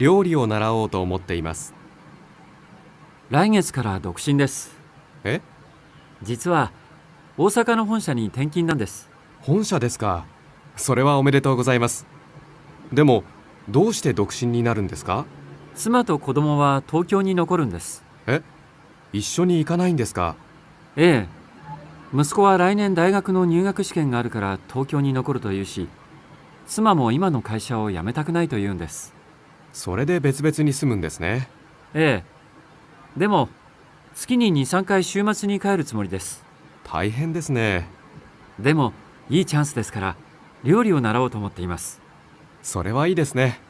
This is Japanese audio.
料理を習おうと思っています来月から独身ですえ実は大阪の本社に転勤なんです本社ですかそれはおめでとうございますでもどうして独身になるんですか妻と子供は東京に残るんですえ一緒に行かないんですかええ息子は来年大学の入学試験があるから東京に残るというし妻も今の会社を辞めたくないと言うんですそれで別々に住むんですねええでも月に23回週末に帰るつもりです大変ですねでもいいチャンスですから料理を習おうと思っていますそれはいいですね